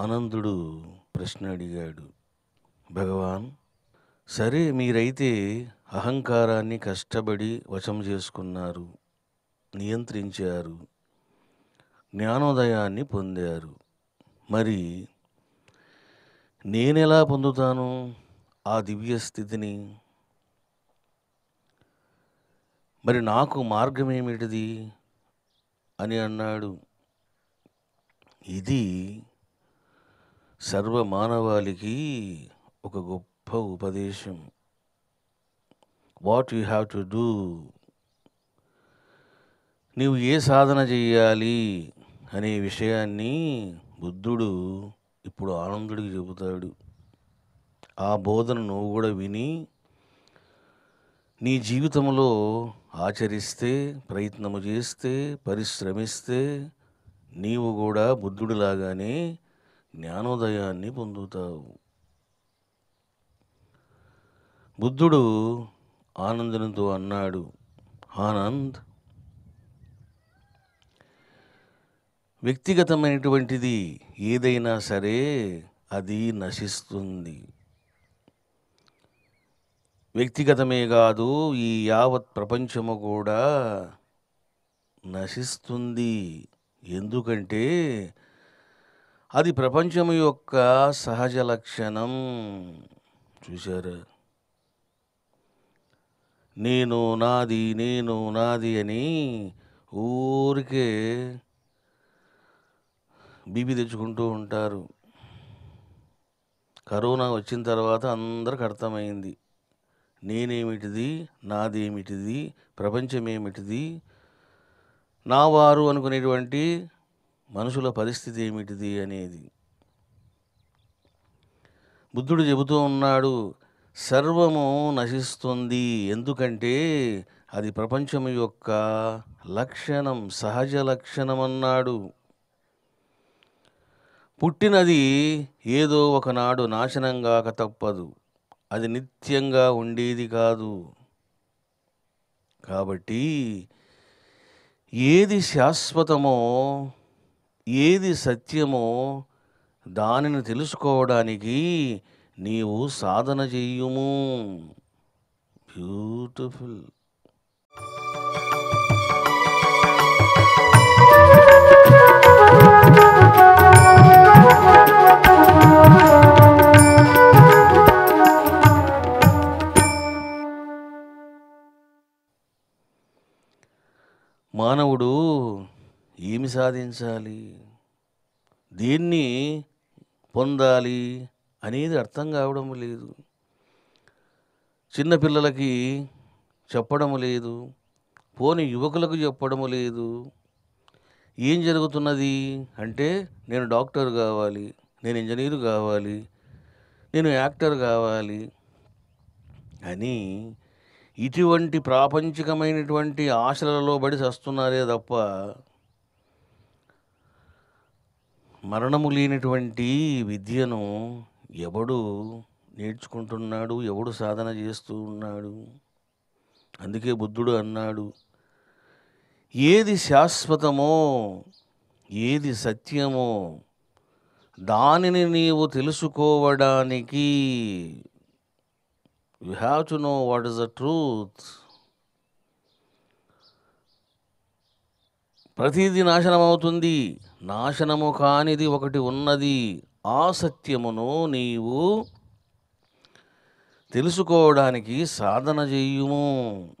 ఆనందుడు ప్రశ్న అడిగాడు భగవాన్ సరే మీరైతే అహంకారాన్ని కష్టపడి వశం చేసుకున్నారు నియంత్రించారు జ్ఞానోదయాన్ని పొందారు మరి నేనెలా పొందుతాను ఆ దివ్య స్థితిని మరి నాకు మార్గం ఏమిటిది అని అన్నాడు ఇది సర్వ మానవాళికి ఒక గొప్ప ఉపదేశం what you have to do నీవు ఏ సాధన చేయాలి అనే విషయాన్ని బుద్ధుడు ఇప్పుడు ఆనందుడికి చెబుతాడు ఆ బోధన నువ్వు కూడా విని నీ జీవితంలో ఆచరిస్తే ప్రయత్నము చేస్తే పరిశ్రమిస్తే నీవు కూడా బుద్ధుడిలాగానే జ్ఞానోదయాన్ని పొందుతావు బుద్ధుడు ఆనందంతో అన్నాడు ఆనంద్ వ్యక్తిగతమైనటువంటిది ఏదైనా సరే అది నశిస్తుంది వ్యక్తిగతమే కాదు ఈ యావత్ ప్రపంచము కూడా నశిస్తుంది ఎందుకంటే అది ప్రపంచం యొక్క సహజ లక్షణం చూశారు నేను నాది నేను నాది అని ఊరికే బీబీ తెచ్చుకుంటూ ఉంటారు కరోనా వచ్చిన తర్వాత అందరికి అర్థమైంది నేనేమిటిది నాదేమిటిది ప్రపంచమేమిటిది నా వారు అనుకునేటువంటి మనుషుల పరిస్థితి ఏమిటిది అనేది బుద్ధుడు చెబుతూ ఉన్నాడు సర్వము నశిస్తుంది ఎందుకంటే అది ప్రపంచం యొక్క లక్షణం సహజ లక్షణం అన్నాడు పుట్టినది ఏదో ఒకనాడు నాశనంగాక తప్పదు అది నిత్యంగా ఉండేది కాదు కాబట్టి ఏది శాశ్వతమో ఏది సత్యమో దానిని తెలుసుకోవడానికి నీవు సాధన చెయ్యుము బ్యూటిఫుల్ మానవుడు ఏమి సాధించాలి దేన్ని పొందాలి అనేది అర్థం కావడం లేదు చిన్నపిల్లలకి చెప్పడం లేదు పోని యువకులకు చెప్పడం లేదు ఏం జరుగుతున్నది అంటే నేను డాక్టర్ కావాలి నేను ఇంజనీర్ కావాలి నేను యాక్టర్ కావాలి అని ఇటువంటి ప్రాపంచికమైనటువంటి ఆశలలో బడి చస్తున్నారే తప్ప మరణము లేనటువంటి విద్యను ఎవడు నేర్చుకుంటున్నాడు ఎవడు సాధన చేస్తూ ఉన్నాడు అందుకే బుద్ధుడు అన్నాడు ఏది శాశ్వతమో ఏది సత్యమో దానిని నీవు తెలుసుకోవడానికి you have to know what is the truth ప్రతిది నాశనమవుతుంది నాశనము కానిది ఒకటి ఉన్నది ఆ సత్యమును నీవు తెలుసుకోవడానికి సాధన చేయుము